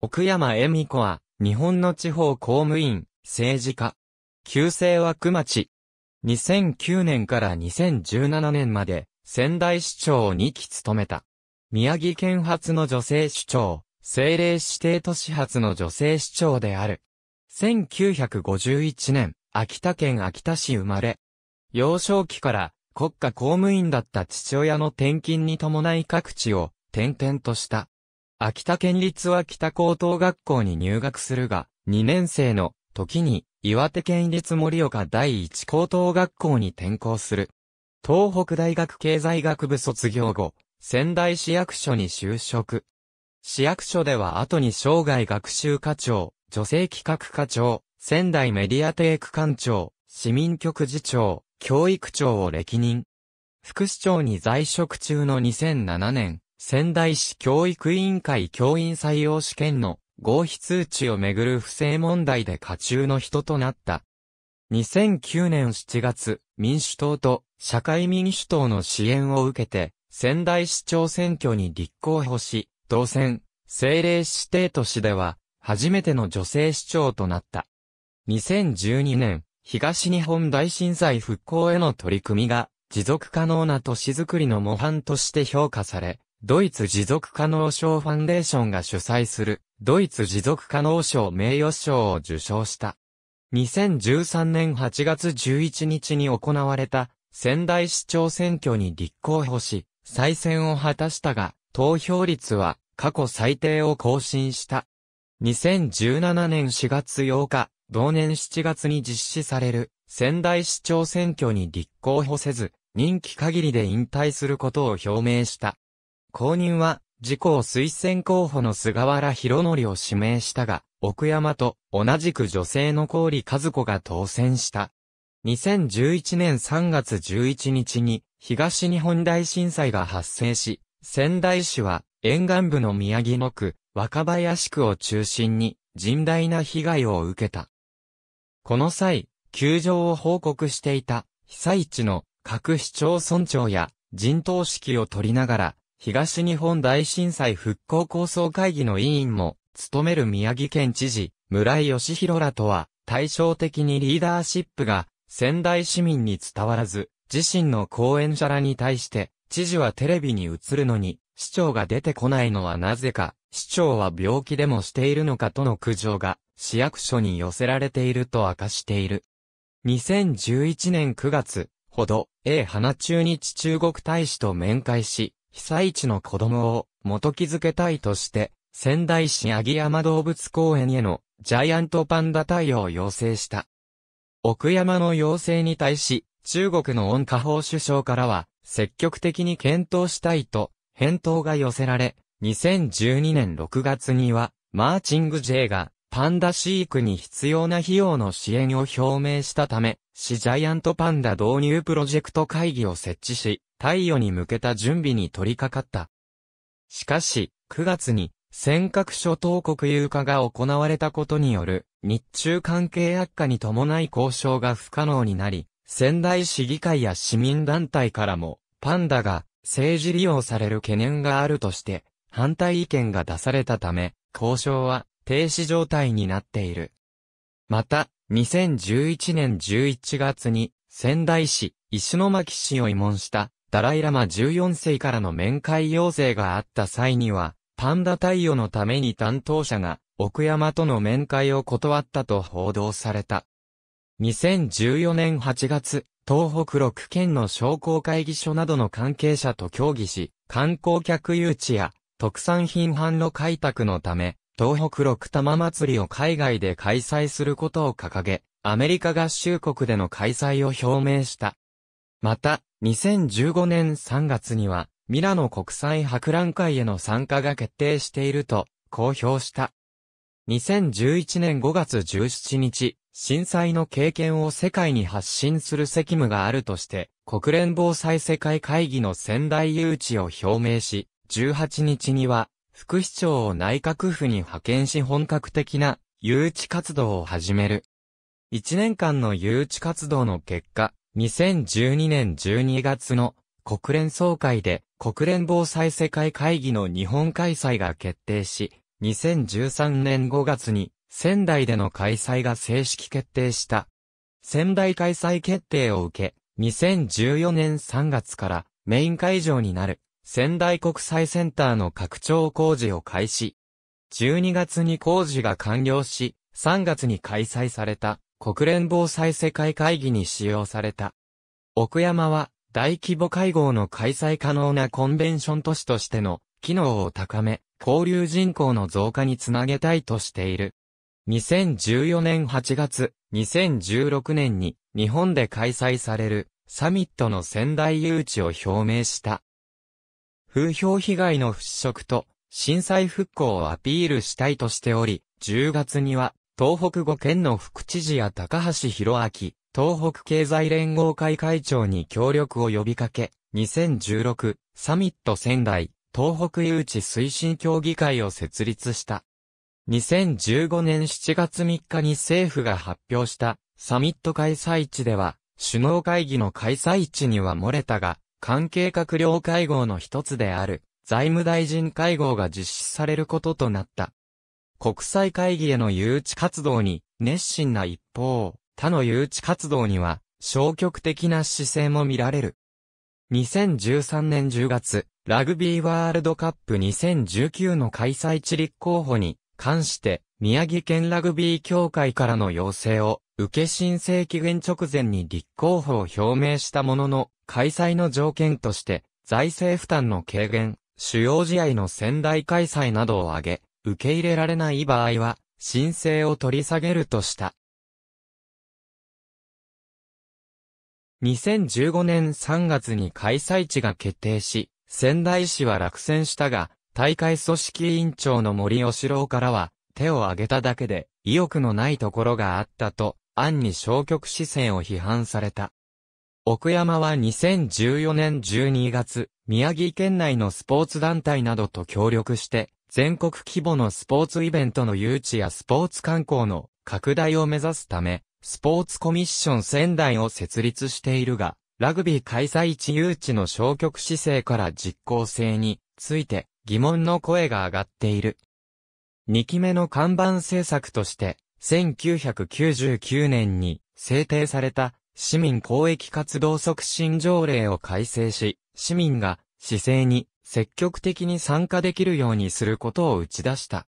奥山恵美子は、日本の地方公務員、政治家。旧姓は熊地。2009年から2017年まで、仙台市長を2期務めた。宮城県初の女性市長、政令指定都市発の女性市長である。1951年、秋田県秋田市生まれ。幼少期から国家公務員だった父親の転勤に伴い各地を転々とした。秋田県立は北高等学校に入学するが、2年生の時に岩手県立盛岡第一高等学校に転校する。東北大学経済学部卒業後、仙台市役所に就職。市役所では後に生涯学習課長、女性企画課長、仙台メディアテイク館長、市民局次長、教育長を歴任。副市長に在職中の2007年、仙台市教育委員会教員採用試験の合否通知をめぐる不正問題で下中の人となった。2009年7月、民主党と社会民主党の支援を受けて、仙台市長選挙に立候補し、当選、政令指定都市では、初めての女性市長となった。2012年、東日本大震災復興への取り組みが、持続可能な都市づくりの模範として評価され、ドイツ持続可能賞ファンデーションが主催する、ドイツ持続可能賞名誉賞を受賞した。2013年8月11日に行われた、仙台市長選挙に立候補し、再選を果たしたが、投票率は過去最低を更新した。2017年4月8日、同年7月に実施される仙台市長選挙に立候補せず、任期限りで引退することを表明した。公認は、自公推薦候補の菅原博則を指名したが、奥山と同じく女性の郡和子が当選した。2011年3月11日に東日本大震災が発生し、仙台市は沿岸部の宮城野区、若林区を中心に甚大な被害を受けた。この際、球場を報告していた被災地の各市町村長や陣頭指揮を取りながら東日本大震災復興構想会議の委員も、務める宮城県知事、村井義弘らとは、対照的にリーダーシップが、仙台市民に伝わらず、自身の講演者らに対して、知事はテレビに映るのに、市長が出てこないのはなぜか、市長は病気でもしているのかとの苦情が、市役所に寄せられていると明かしている。2011年9月、ほど、A 花中日中国大使と面会し、被災地の子供を元気づけたいとして、仙台市八木山動物公園へのジャイアントパンダ対応を要請した。奥山の要請に対し、中国の温家宝首相からは、積極的に検討したいと、返答が寄せられ、2012年6月には、マーチング J が、パンダ飼育に必要な費用の支援を表明したため、市ジャイアントパンダ導入プロジェクト会議を設置し、太陽に向けた準備に取り掛かった。しかし、9月に、尖閣諸島国有化が行われたことによる、日中関係悪化に伴い交渉が不可能になり、仙台市議会や市民団体からも、パンダが政治利用される懸念があるとして、反対意見が出されたため、交渉は停止状態になっている。また、2011年11月に仙台市、石巻市を慰問したダライラマ14世からの面会要請があった際には、パンダ対応のために担当者が、奥山との面会を断ったと報道された。2014年8月、東北6県の商工会議所などの関係者と協議し、観光客誘致や特産品販路開拓のため、東北六玉祭りを海外で開催することを掲げ、アメリカ合衆国での開催を表明した。また、2015年3月には、ミラノ国際博覧会への参加が決定していると公表した。2011年5月17日、震災の経験を世界に発信する責務があるとして、国連防災世界会議の仙台誘致を表明し、18日には、副市長を内閣府に派遣し本格的な誘致活動を始める。1年間の誘致活動の結果、2012年12月の国連総会で国連防災世界会議の日本開催が決定し、2013年5月に仙台での開催が正式決定した。仙台開催決定を受け、2014年3月からメイン会場になる仙台国際センターの拡張工事を開始。12月に工事が完了し、3月に開催された国連防災世界会議に使用された。奥山は、大規模会合の開催可能なコンベンション都市としての機能を高め、交流人口の増加につなげたいとしている。2014年8月、2016年に日本で開催されるサミットの仙台誘致を表明した。風評被害の払拭と震災復興をアピールしたいとしており、10月には東北5県の副知事や高橋博明、東北経済連合会会長に協力を呼びかけ、2016サミット仙台、東北誘致推進協議会を設立した。2015年7月3日に政府が発表したサミット開催地では、首脳会議の開催地には漏れたが、関係閣僚会合の一つである、財務大臣会合が実施されることとなった。国際会議への誘致活動に熱心な一方、他の誘致活動には消極的な姿勢も見られる。2013年10月、ラグビーワールドカップ2019の開催地立候補に関して、宮城県ラグビー協会からの要請を受け申請期限直前に立候補を表明したものの、開催の条件として、財政負担の軽減、主要試合の仙台開催などを挙げ、受け入れられない場合は、申請を取り下げるとした。2015年3月に開催地が決定し、仙台市は落選したが、大会組織委員長の森吉郎からは、手を挙げただけで、意欲のないところがあったと、案に消極姿勢を批判された。奥山は2014年12月、宮城県内のスポーツ団体などと協力して、全国規模のスポーツイベントの誘致やスポーツ観光の拡大を目指すため、スポーツコミッション仙台を設立しているが、ラグビー開催地誘致の消極姿勢から実効性について疑問の声が上がっている。2期目の看板政策として、1999年に制定された市民公益活動促進条例を改正し、市民が市政に積極的に参加できるようにすることを打ち出した。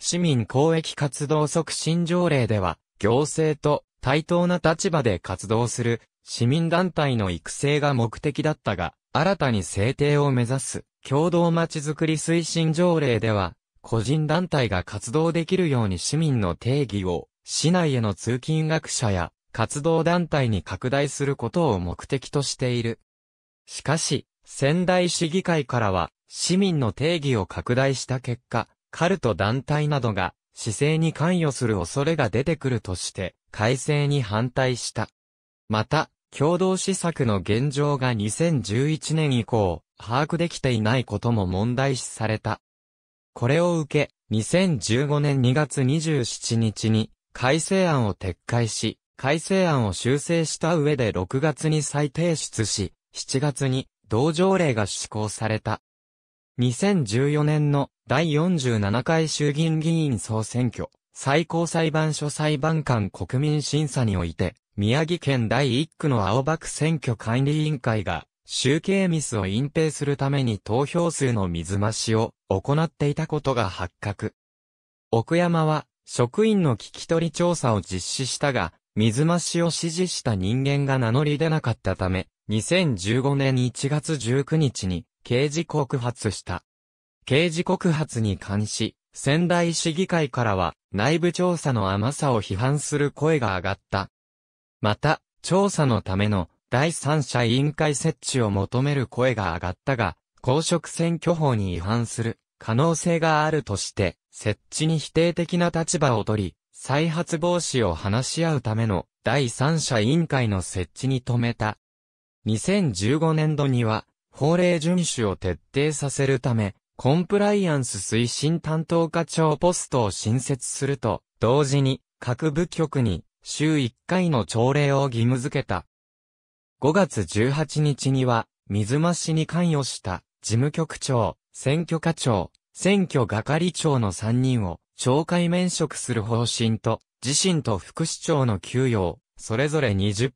市民公益活動促進条例では、行政と対等な立場で活動する市民団体の育成が目的だったが、新たに制定を目指す共同まちづくり推進条例では、個人団体が活動できるように市民の定義を市内への通勤学者や活動団体に拡大することを目的としている。しかし、仙台市議会からは、市民の定義を拡大した結果、カルト団体などが、市政に関与する恐れが出てくるとして、改正に反対した。また、共同施策の現状が2011年以降、把握できていないことも問題視された。これを受け、2015年2月27日に、改正案を撤回し、改正案を修正した上で6月に再提出し、7月に同条例が施行された。2014年の第47回衆議院議員総選挙、最高裁判所裁判官国民審査において、宮城県第1区の青葉区選挙管理委員会が、集計ミスを隠蔽するために投票数の水増しを行っていたことが発覚。奥山は、職員の聞き取り調査を実施したが、水増しを指示した人間が名乗り出なかったため、2015年1月19日に刑事告発した。刑事告発に関し、仙台市議会からは内部調査の甘さを批判する声が上がった。また、調査のための第三者委員会設置を求める声が上がったが、公職選挙法に違反する可能性があるとして、設置に否定的な立場を取り、再発防止を話し合うための第三者委員会の設置に止めた。2015年度には、法令遵守を徹底させるため、コンプライアンス推進担当課長ポストを新設すると、同時に各部局に週1回の朝礼を義務付けた。5月18日には、水増しに関与した事務局長、選挙課長、選挙係長の3人を懲戒免職する方針と、自身と副市長の給与をそれぞれ20%、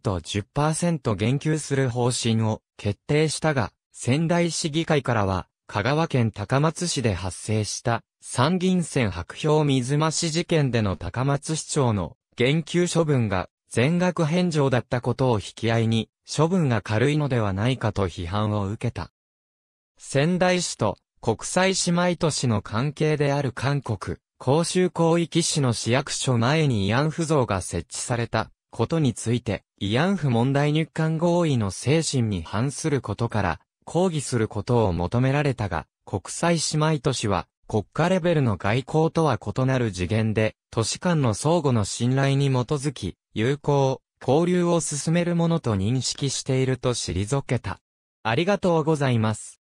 10%減給する方針を決定したが、仙台市議会からは、香川県高松市で発生した参議院選白票水増し事件での高松市長の減給処分が全額返上だったことを引き合いに処分が軽いのではないかと批判を受けた。仙台市と国際姉妹都市の関係である韓国、公衆広域市の市役所前に慰安婦像が設置されたことについて、慰安婦問題日韓合意の精神に反することから、抗議することを求められたが、国際姉妹都市は、国家レベルの外交とは異なる次元で、都市間の相互の信頼に基づき、友好、交流を進めるものと認識していると退けた。ありがとうございます。